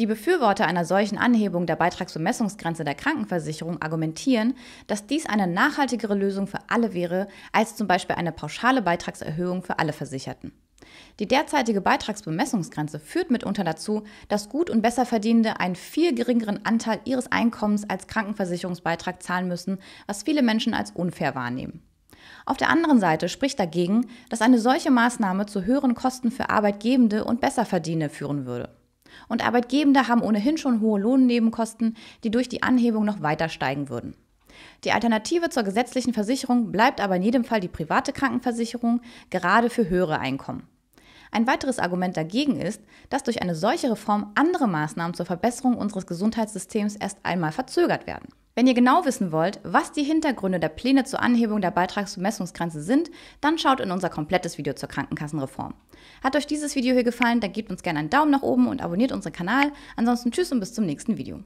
Die Befürworter einer solchen Anhebung der Beitragsbemessungsgrenze der Krankenversicherung argumentieren, dass dies eine nachhaltigere Lösung für alle wäre als zum Beispiel eine pauschale Beitragserhöhung für alle Versicherten. Die derzeitige Beitragsbemessungsgrenze führt mitunter dazu, dass Gut- und Besserverdienende einen viel geringeren Anteil ihres Einkommens als Krankenversicherungsbeitrag zahlen müssen, was viele Menschen als unfair wahrnehmen. Auf der anderen Seite spricht dagegen, dass eine solche Maßnahme zu höheren Kosten für Arbeitgebende und Besserverdienende führen würde. Und Arbeitgebende haben ohnehin schon hohe Lohnnebenkosten, die durch die Anhebung noch weiter steigen würden. Die Alternative zur gesetzlichen Versicherung bleibt aber in jedem Fall die private Krankenversicherung, gerade für höhere Einkommen. Ein weiteres Argument dagegen ist, dass durch eine solche Reform andere Maßnahmen zur Verbesserung unseres Gesundheitssystems erst einmal verzögert werden. Wenn ihr genau wissen wollt, was die Hintergründe der Pläne zur Anhebung der Beitragsbemessungsgrenze sind, dann schaut in unser komplettes Video zur Krankenkassenreform. Hat euch dieses Video hier gefallen, dann gebt uns gerne einen Daumen nach oben und abonniert unseren Kanal. Ansonsten tschüss und bis zum nächsten Video.